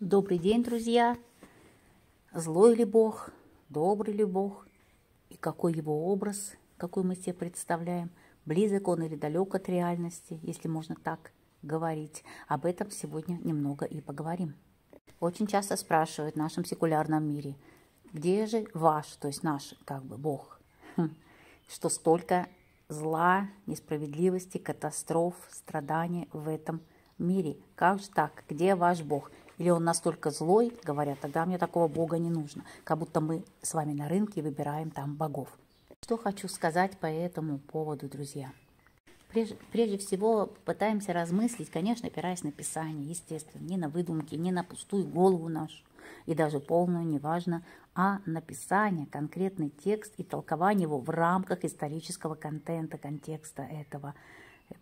Добрый день, друзья! Злой ли Бог, добрый ли Бог, и какой его образ, какой мы себе представляем, близок он или далек от реальности, если можно так говорить. Об этом сегодня немного и поговорим. Очень часто спрашивают в нашем секулярном мире, где же ваш, то есть наш, как бы, Бог? Хм, что столько зла, несправедливости, катастроф, страданий в этом мире. Как же так? Где ваш Бог? или он настолько злой, говорят, тогда мне такого бога не нужно, как будто мы с вами на рынке выбираем там богов. Что хочу сказать по этому поводу, друзья? Прежде, прежде всего пытаемся размыслить, конечно, опираясь на Писание, естественно, не на выдумки, не на пустую голову нашу, и даже полную, неважно, а написание, конкретный текст и толкование его в рамках исторического контента, контекста этого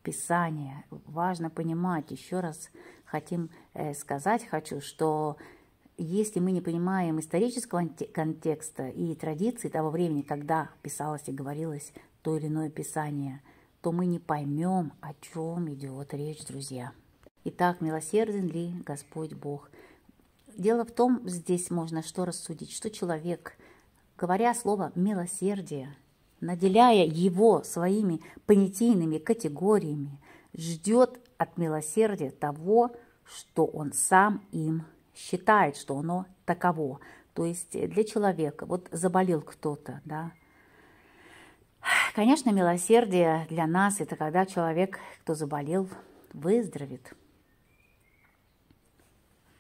Писание. Важно понимать. Еще раз хотим э, сказать, хочу, что если мы не понимаем исторического контекста и традиций того времени, когда писалось и говорилось то или иное писание, то мы не поймем, о чем идет речь, друзья. Итак, милосерден ли Господь Бог? Дело в том, здесь можно что рассудить, что человек, говоря слово «милосердие», наделяя его своими понятийными категориями, ждет от милосердия того, что он сам им считает, что оно таково. То есть для человека, вот заболел кто-то, да, Конечно, милосердие для нас – это когда человек, кто заболел, выздоровит.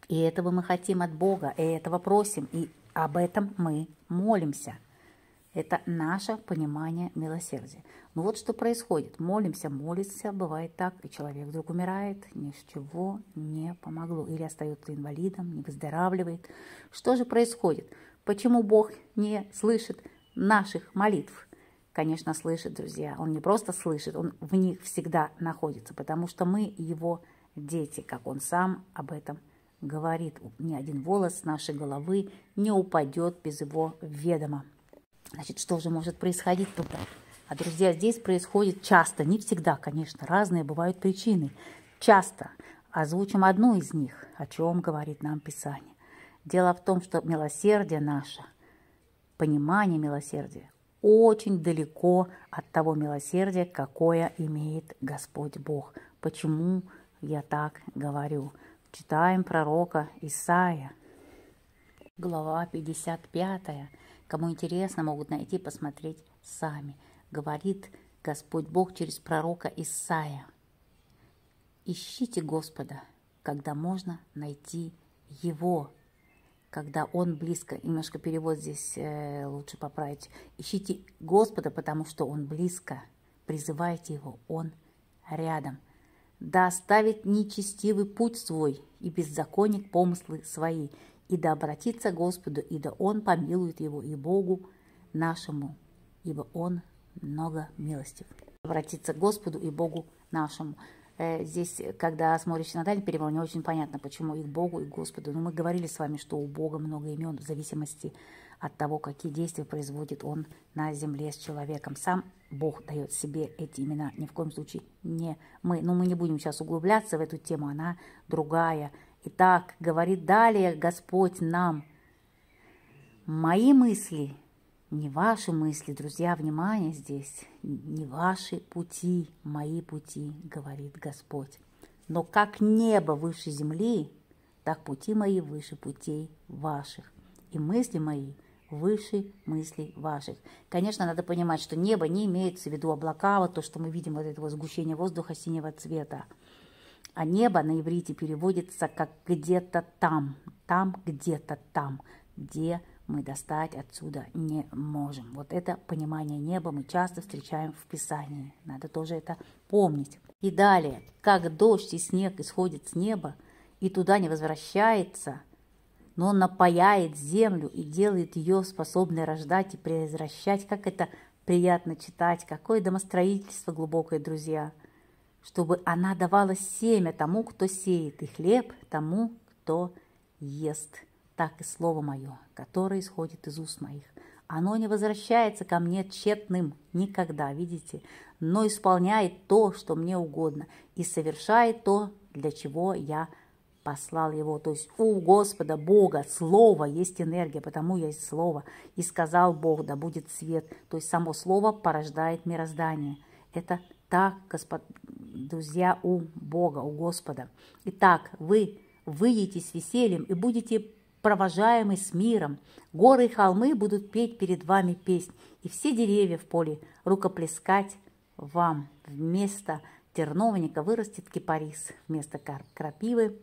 И этого мы хотим от Бога, и этого просим, и об этом мы молимся – это наше понимание милосердия. Ну вот что происходит. Молимся, молимся, бывает так, и человек вдруг умирает, ни с чего не помогло. Или остается инвалидом, не выздоравливает. Что же происходит? Почему Бог не слышит наших молитв? Конечно, слышит, друзья. Он не просто слышит, он в них всегда находится, потому что мы его дети, как он сам об этом говорит. Ни один волос нашей головы не упадет без его ведома. Значит, что же может происходить туда? А, друзья, здесь происходит часто, не всегда, конечно, разные бывают причины. Часто. Озвучим одну из них, о чем говорит нам Писание. Дело в том, что милосердие наше, понимание милосердия, очень далеко от того милосердия, какое имеет Господь Бог. Почему я так говорю? Читаем пророка Исаия, глава 55. Кому интересно, могут найти, посмотреть сами. Говорит Господь Бог через пророка Исаия. Ищите Господа, когда можно найти Его, когда Он близко. Немножко перевод здесь э, лучше поправить. Ищите Господа, потому что Он близко. Призывайте Его, Он рядом. Да оставит нечестивый путь свой и беззаконник помыслы свои, и да обратится к Господу, и да Он помилует его и Богу нашему, ибо Он много милостив. Обратиться к Господу и Богу нашему. Э, здесь, когда смотришь на дальний перевод, не очень понятно, почему и к Богу, и к Господу. Но мы говорили с вами, что у Бога много имен в зависимости от того, какие действия производит Он на земле с человеком. Сам Бог дает себе эти имена. Ни в коем случае не мы. Но мы не будем сейчас углубляться в эту тему, она другая. Итак, говорит далее Господь нам, мои мысли, не ваши мысли, друзья, внимание здесь, не ваши пути, мои пути, говорит Господь. Но как небо выше земли, так пути мои выше путей ваших, и мысли мои выше мыслей ваших. Конечно, надо понимать, что небо не имеется в виду облака, вот то, что мы видим, вот этого сгущения воздуха синего цвета – а небо на иврите переводится как где-то там, там, где-то там, где мы достать отсюда не можем. Вот это понимание неба мы часто встречаем в Писании. Надо тоже это помнить. И далее, как дождь и снег исходит с неба и туда не возвращается, но напаяет землю и делает ее способной рождать и превращать. Как это приятно читать, какое домостроительство глубокое, друзья – чтобы она давала семя тому, кто сеет, и хлеб тому, кто ест. Так и слово мое, которое исходит из уст моих. Оно не возвращается ко мне тщетным никогда, видите, но исполняет то, что мне угодно, и совершает то, для чего я послал его. То есть у Господа Бога Слово есть энергия, потому есть Слово. И сказал Бог, да будет свет. То есть само Слово порождает мироздание. Это так Господь друзья у Бога, у Господа. Итак, вы выйдете с весельем и будете провожаемы с миром. Горы и холмы будут петь перед вами песнь, и все деревья в поле рукоплескать вам. Вместо терновника вырастет кипарис, вместо крапивы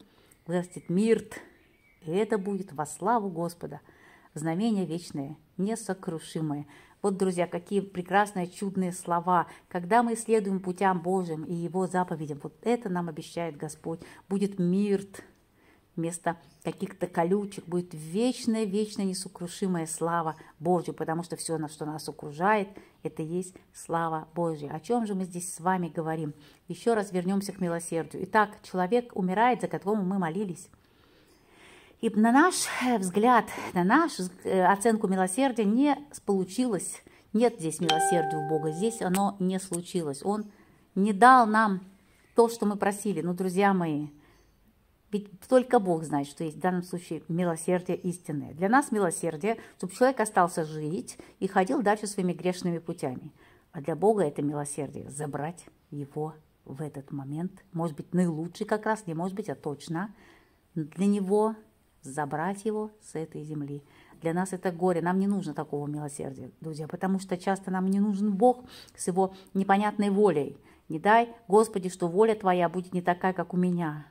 вырастет мирт. И это будет во славу Господа, знамение вечное, несокрушимое. Вот, друзья, какие прекрасные, чудные слова. Когда мы следуем путям Божьим и Его заповедям, вот это нам обещает Господь. Будет мир вместо каких-то колючек, будет вечная, вечная несокрушимая слава Божья, потому что все, что нас окружает, это есть слава Божья. О чем же мы здесь с вами говорим? Еще раз вернемся к милосердию. Итак, человек умирает, за которого мы молились. И на наш э, взгляд, на нашу э, оценку милосердия не получилось. Нет здесь милосердия у Бога, здесь оно не случилось. Он не дал нам то, что мы просили. Ну, друзья мои, ведь только Бог знает, что есть в данном случае милосердие истинное. Для нас милосердие, чтобы человек остался жить и ходил дальше своими грешными путями. А для Бога это милосердие – забрать его в этот момент. Может быть, наилучший как раз, не может быть, а точно для него забрать его с этой земли. Для нас это горе, нам не нужно такого милосердия, друзья, потому что часто нам не нужен Бог с его непонятной волей. Не дай, Господи, что воля Твоя будет не такая, как у меня.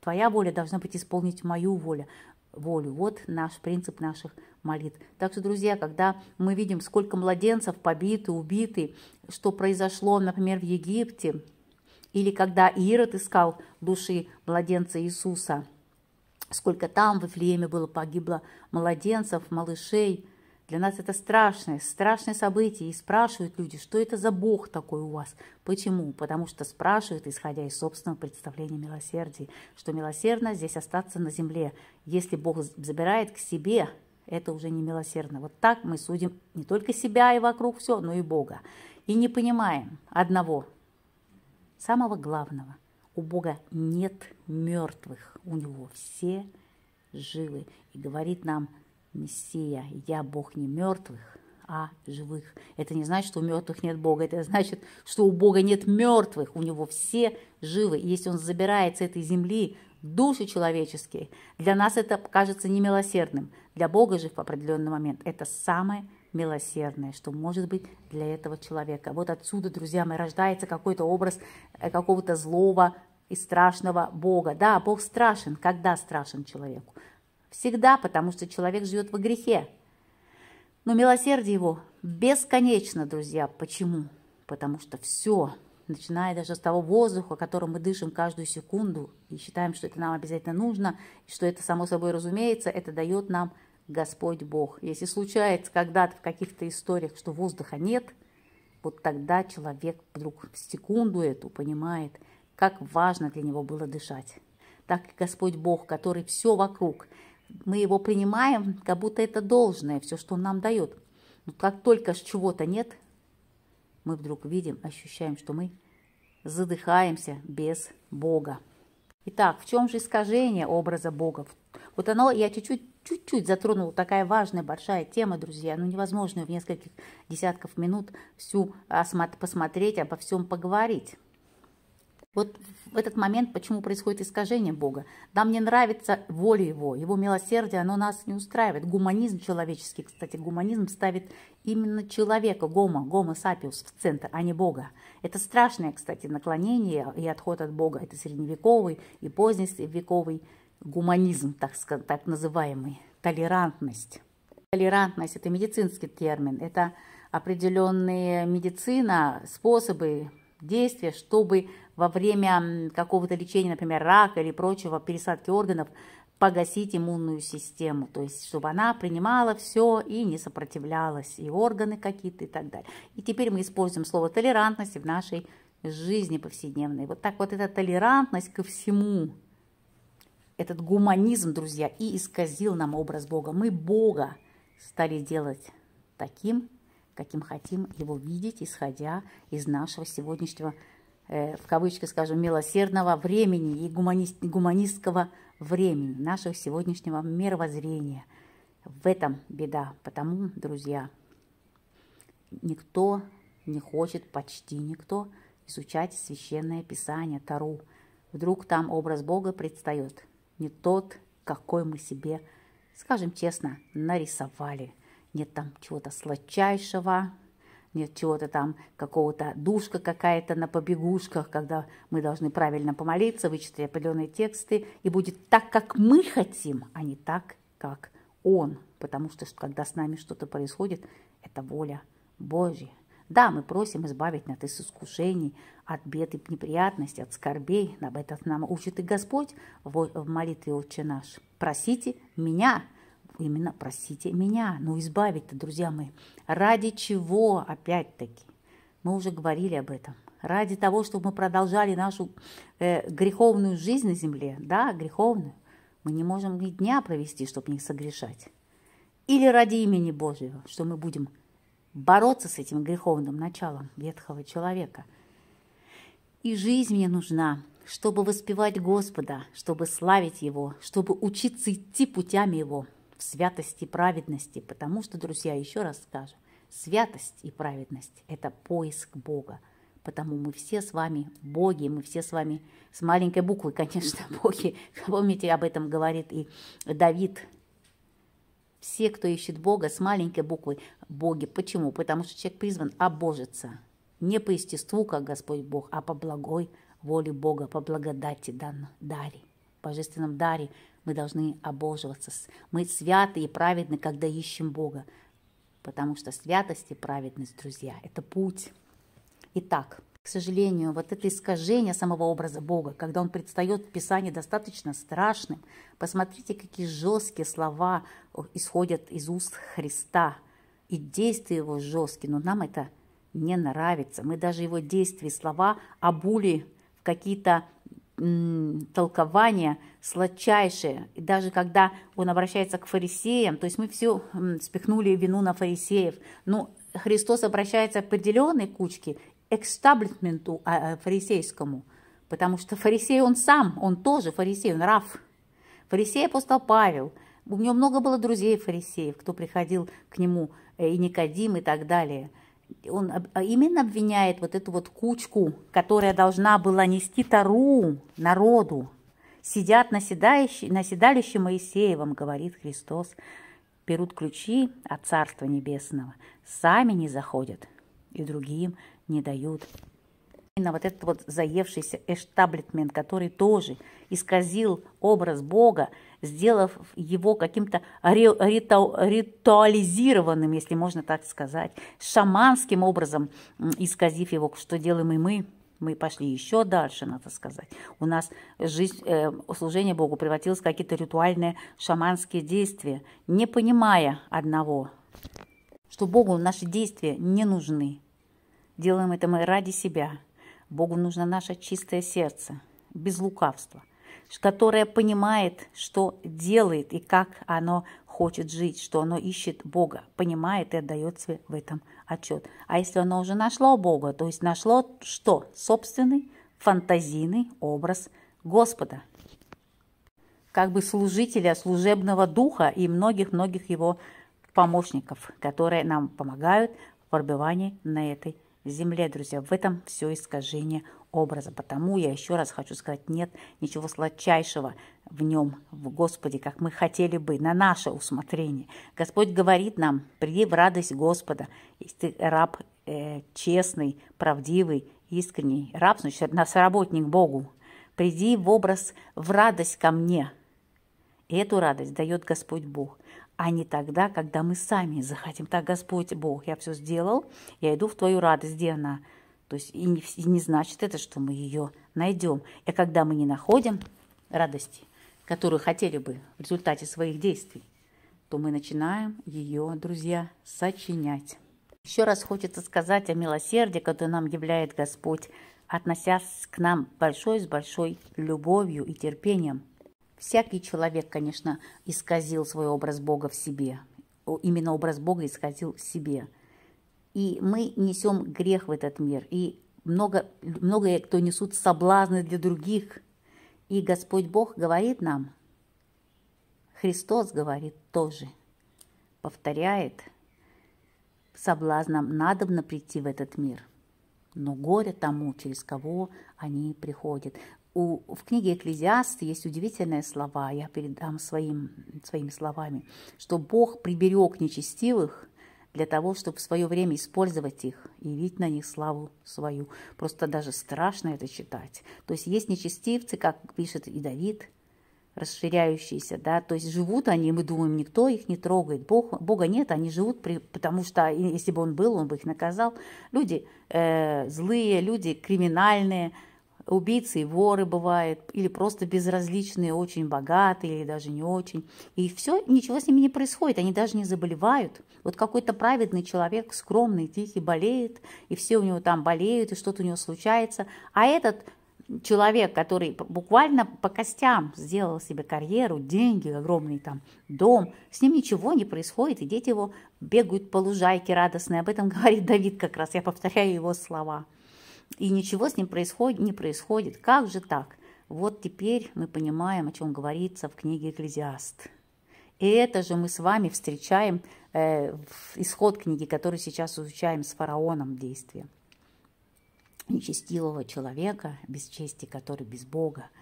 Твоя воля должна быть исполнить мою волю. волю. Вот наш принцип наших молитв. Так что, друзья, когда мы видим, сколько младенцев побиты, убиты, что произошло, например, в Египте, или когда Ирод искал души младенца Иисуса – сколько там в Вифлееме было погибло младенцев, малышей. Для нас это страшное, страшное событие. И спрашивают люди, что это за Бог такой у вас? Почему? Потому что спрашивают, исходя из собственного представления милосердия, что милосердно здесь остаться на земле. Если Бог забирает к себе, это уже не милосердно. Вот так мы судим не только себя и вокруг все, но и Бога. И не понимаем одного, самого главного – у Бога нет мертвых, у Него все живы. И говорит нам Мессия, я Бог не мертвых, а живых. Это не значит, что у мертвых нет Бога, это значит, что у Бога нет мертвых, у Него все живы. И если Он забирает с этой земли души человеческие, для нас это кажется немилосердным. Для Бога же в определенный момент это самое милосердное, что может быть для этого человека. Вот отсюда, друзья мои, рождается какой-то образ э, какого-то злого и страшного Бога. Да, Бог страшен. Когда страшен человеку? Всегда, потому что человек живет во грехе. Но милосердие его бесконечно, друзья. Почему? Потому что все, начиная даже с того воздуха, которым мы дышим каждую секунду, и считаем, что это нам обязательно нужно, и что это само собой разумеется, это дает нам Господь Бог. Если случается когда-то в каких-то историях, что воздуха нет, вот тогда человек вдруг в секунду эту понимает, как важно для него было дышать. Так и Господь Бог, который все вокруг, мы его принимаем, как будто это должное, все, что он нам дает. Но как только чего-то нет, мы вдруг видим, ощущаем, что мы задыхаемся без Бога. Итак, в чем же искажение образа Бога? Вот оно, я чуть-чуть чуть-чуть затронула такая важная, большая тема, друзья, ну невозможно в нескольких десятков минут всю осмотр, а, посмотреть, обо всем поговорить. Вот в этот момент почему происходит искажение Бога. Да, мне нравится воля Его, Его милосердие, оно нас не устраивает. Гуманизм человеческий, кстати, гуманизм ставит именно человека, гома, гома сапиус в центр, а не Бога. Это страшное, кстати, наклонение и отход от Бога. Это средневековый и поздний вековый гуманизм, так, так называемый, толерантность. Толерантность – это медицинский термин, это определенные медицина, способы действия, чтобы во время какого-то лечения, например, рака или прочего, пересадки органов, погасить иммунную систему, то есть чтобы она принимала все и не сопротивлялась, и органы какие-то и так далее. И теперь мы используем слово толерантность в нашей жизни повседневной. Вот так вот эта толерантность ко всему, этот гуманизм, друзья, и исказил нам образ Бога. Мы Бога стали делать таким, каким хотим его видеть, исходя из нашего сегодняшнего, э, в кавычках скажем, милосердного времени и гуманист, гуманистского времени, нашего сегодняшнего мировоззрения. В этом беда. Потому, друзья, никто не хочет, почти никто, изучать священное писание Тару. Вдруг там образ Бога предстает – не тот, какой мы себе, скажем честно, нарисовали. Нет там чего-то сладчайшего, нет чего-то там, какого-то душка какая-то на побегушках, когда мы должны правильно помолиться, вычитать определенные тексты, и будет так, как мы хотим, а не так, как он. Потому что когда с нами что-то происходит, это воля Божья. Да, мы просим избавить нас от искушений, от бед и неприятностей, от скорбей. Об этом нам учит и Господь в молитве «Отче наш». «Просите меня, именно просите меня, но ну, избавить-то, друзья мои. Ради чего, опять-таки? Мы уже говорили об этом. Ради того, чтобы мы продолжали нашу э, греховную жизнь на земле, да, греховную, мы не можем ни дня провести, чтобы не согрешать. Или ради имени Божьего, что мы будем бороться с этим греховным началом ветхого человека. И жизнь мне нужна, чтобы воспевать Господа, чтобы славить Его, чтобы учиться идти путями Его в святости и праведности, потому что, друзья, еще раз скажу, святость и праведность – это поиск Бога, потому мы все с вами боги, мы все с вами с маленькой буквы, конечно, боги. Помните, об этом говорит и Давид, все, кто ищет Бога с маленькой буквы «боги». Почему? Потому что человек призван обожиться. Не по естеству, как Господь Бог, а по благой воле Бога, по благодати данной даре, божественном даре. Мы должны обоживаться. Мы святы и праведны, когда ищем Бога. Потому что святость и праведность, друзья, это путь. Итак, к сожалению, вот это искажение самого образа Бога, когда он предстает в Писании достаточно страшным, посмотрите, какие жесткие слова исходят из уст Христа, и действия его жесткие, но нам это не нравится. Мы даже его действия и слова обули в какие-то толкования сладчайшие. И даже когда он обращается к фарисеям, то есть мы все спихнули вину на фарисеев, но ну, Христос обращается к определенной кучке экстаблитменту а, а, фарисейскому, потому что фарисей он сам, он тоже фарисей, он Раф. Фарисей апостол Павел, у него много было друзей фарисеев, кто приходил к нему, э, и Никодим и так далее. Он а именно обвиняет вот эту вот кучку, которая должна была нести Тару народу. Сидят на, седалище, на седалище Моисеевом, говорит Христос, берут ключи от Царства Небесного, сами не заходят и другим не дают. И на вот этот вот заевшийся эштаблетмент, который тоже исказил образ Бога, сделав его каким-то ритуализированным, если можно так сказать, шаманским образом исказив его, что делаем и мы. Мы пошли еще дальше, надо сказать. У нас жизнь, э, служение Богу превратилось в какие-то ритуальные шаманские действия, не понимая одного, что Богу наши действия не нужны. Делаем это мы ради себя. Богу нужно наше чистое сердце, без лукавства, которое понимает, что делает и как оно хочет жить, что оно ищет Бога, понимает и отдает себе в этом отчет. А если оно уже нашло Бога, то есть нашло что? Собственный фантазийный образ Господа, как бы служителя служебного духа и многих-многих его помощников, которые нам помогают в пробивании на этой земле, друзья. В этом все искажение образа. Потому я еще раз хочу сказать, нет ничего сладчайшего в нем, в Господе, как мы хотели бы, на наше усмотрение. Господь говорит нам, приди в радость Господа, если ты раб э, честный, правдивый, искренний. Раб, значит, нас работник Богу. Приди в образ, в радость ко мне. И эту радость дает Господь Бог а не тогда, когда мы сами захотим. Так, Господь Бог, я все сделал, я иду в Твою радость, где она? То есть и не, и не значит это, что мы ее найдем. И когда мы не находим радости, которую хотели бы в результате своих действий, то мы начинаем ее, друзья, сочинять. Еще раз хочется сказать о милосердии, которое нам являет Господь, относясь к нам большой с большой любовью и терпением – Всякий человек, конечно, исказил свой образ Бога в себе. Именно образ Бога исказил в себе. И мы несем грех в этот мир. И много, многое, кто несут соблазны для других. И Господь Бог говорит нам, Христос говорит тоже, повторяет, соблазнам надобно прийти в этот мир. Но горе тому, через кого они приходят у, в книге «Экклезиаст» есть удивительные слова, я передам своим, своими словами, что Бог приберег нечестивых для того, чтобы в свое время использовать их и явить на них славу свою. Просто даже страшно это читать. То есть есть нечестивцы, как пишет и Давид, расширяющиеся, да, то есть живут они, мы думаем, никто их не трогает, Бог, Бога нет, они живут, при, потому что если бы он был, он бы их наказал. Люди э, злые, люди криминальные, убийцы и воры бывают, или просто безразличные, очень богатые, или даже не очень. И все, ничего с ними не происходит, они даже не заболевают. Вот какой-то праведный человек, скромный, тихий, болеет, и все у него там болеют, и что-то у него случается. А этот человек, который буквально по костям сделал себе карьеру, деньги, огромный там дом, с ним ничего не происходит, и дети его бегают по лужайке радостные. Об этом говорит Давид как раз, я повторяю его слова и ничего с ним происходит, не происходит. Как же так? Вот теперь мы понимаем, о чем говорится в книге «Экклезиаст». И это же мы с вами встречаем э, в исход книги, который сейчас изучаем с фараоном действия. Нечестивого человека, без чести, который без Бога –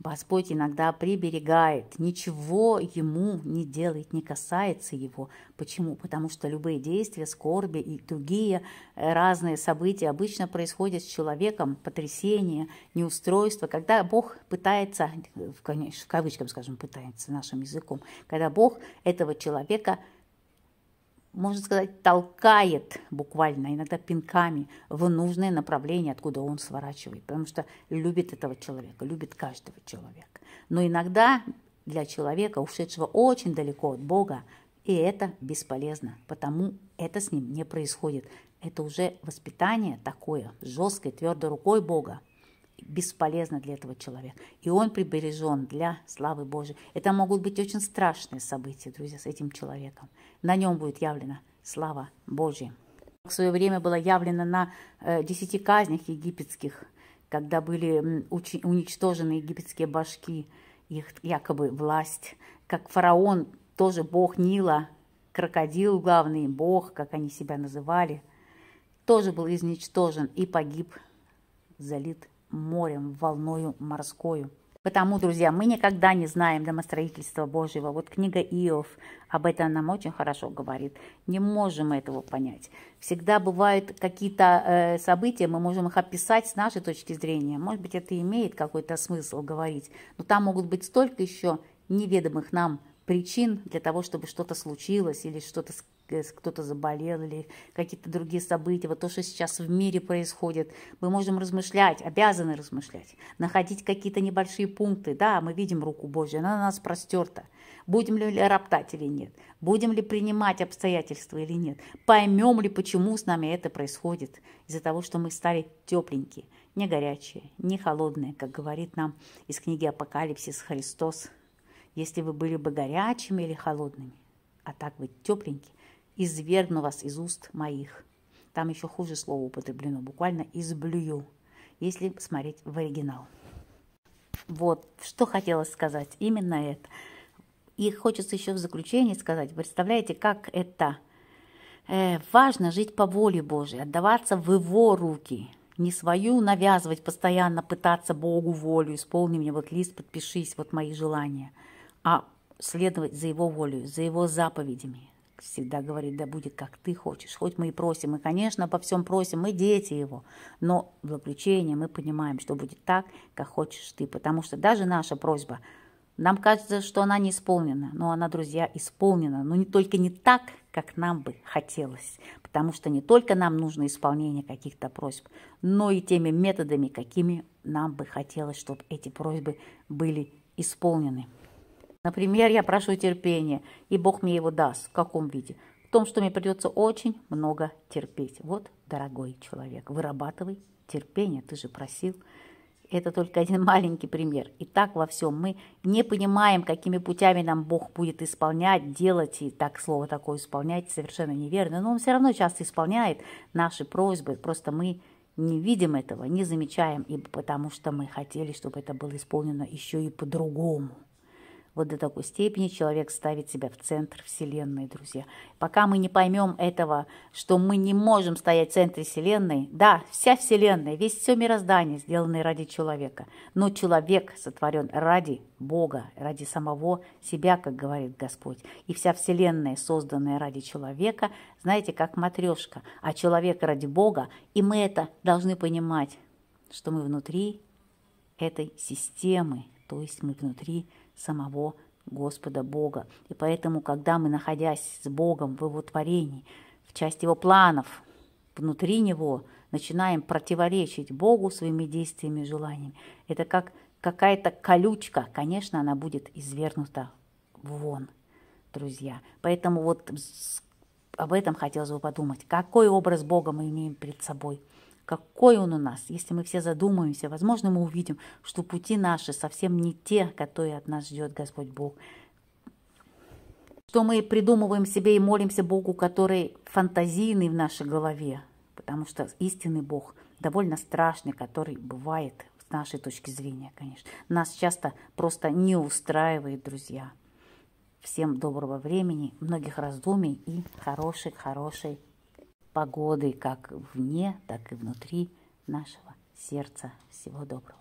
Господь иногда приберегает, ничего ему не делает, не касается его. Почему? Потому что любые действия, скорби и другие э, разные события обычно происходят с человеком, потрясение, неустройство. Когда Бог пытается, э, в, конечно, кавычках скажем, пытается нашим языком, когда Бог этого человека – можно сказать, толкает буквально, иногда пинками в нужное направление, откуда он сворачивает, потому что любит этого человека, любит каждого человека. Но иногда для человека, ушедшего очень далеко от Бога, и это бесполезно, потому это с ним не происходит. Это уже воспитание такое, жесткой, твердой рукой Бога, бесполезно для этого человека. И он прибережен для славы Божьей. Это могут быть очень страшные события, друзья, с этим человеком. На нем будет явлена слава Божья. В свое время была явлена на э, десяти казнях египетских, когда были уничтожены египетские башки, их якобы власть, как фараон, тоже бог Нила, крокодил главный, бог, как они себя называли, тоже был изничтожен и погиб, залит морем, волною морскою. Потому, друзья, мы никогда не знаем домостроительства Божьего. Вот книга Иов об этом нам очень хорошо говорит. Не можем этого понять. Всегда бывают какие-то э, события, мы можем их описать с нашей точки зрения. Может быть, это имеет какой-то смысл говорить. Но там могут быть столько еще неведомых нам причин для того, чтобы что-то случилось или что-то Э, кто-то заболел или какие-то другие события, вот то, что сейчас в мире происходит, мы можем размышлять, обязаны размышлять, находить какие-то небольшие пункты, да, мы видим руку Божью, она на нас простерта, будем ли роптать или нет, будем ли принимать обстоятельства или нет, поймем ли, почему с нами это происходит, из-за того, что мы стали тепленькие, не горячие, не холодные, как говорит нам из книги «Апокалипсис» Христос, если вы были бы горячими или холодными, а так вы тепленькие, извергну вас из уст моих». Там еще хуже слово употреблено, буквально «изблюю», если смотреть в оригинал. Вот, что хотелось сказать, именно это. И хочется еще в заключение сказать, представляете, как это э, важно жить по воле Божией, отдаваться в его руки, не свою навязывать, постоянно пытаться Богу волю, исполни мне вот лист, подпишись, вот мои желания, а следовать за его волей, за его заповедями, всегда говорит, да будет как ты хочешь. Хоть мы и просим, мы конечно, по всем просим, мы дети его, но в заключение мы понимаем, что будет так, как хочешь ты, потому что даже наша просьба, нам кажется, что она не исполнена, но она, друзья, исполнена, но не только не так, как нам бы хотелось, потому что не только нам нужно исполнение каких-то просьб, но и теми методами, какими нам бы хотелось, чтобы эти просьбы были исполнены. Например, я прошу терпения, и Бог мне его даст. В каком виде? В том, что мне придется очень много терпеть. Вот, дорогой человек, вырабатывай терпение, ты же просил. Это только один маленький пример. И так во всем мы не понимаем, какими путями нам Бог будет исполнять, делать, и так слово такое исполнять совершенно неверно. Но Он все равно часто исполняет наши просьбы, просто мы не видим этого, не замечаем, и потому что мы хотели, чтобы это было исполнено еще и по-другому. Вот до такой степени человек ставит себя в центр Вселенной, друзья. Пока мы не поймем этого, что мы не можем стоять в центре Вселенной, да, вся Вселенная, весь все мироздание сделаны ради человека, но человек сотворен ради Бога, ради самого себя, как говорит Господь. И вся Вселенная, созданная ради человека, знаете, как матрешка, а человек ради Бога, и мы это должны понимать, что мы внутри этой системы, то есть мы внутри самого Господа Бога. И поэтому, когда мы, находясь с Богом в Его творении, в части Его планов, внутри Него, начинаем противоречить Богу своими действиями и желаниями, это как какая-то колючка, конечно, она будет извернута вон, друзья. Поэтому вот об этом хотелось бы подумать. Какой образ Бога мы имеем перед собой – какой он у нас. Если мы все задумаемся, возможно, мы увидим, что пути наши совсем не те, которые от нас ждет Господь Бог. Что мы придумываем себе и молимся Богу, который фантазийный в нашей голове, потому что истинный Бог довольно страшный, который бывает с нашей точки зрения, конечно. Нас часто просто не устраивает, друзья. Всем доброго времени, многих раздумий и хорошей-хорошей погоды как вне, так и внутри нашего сердца. Всего доброго.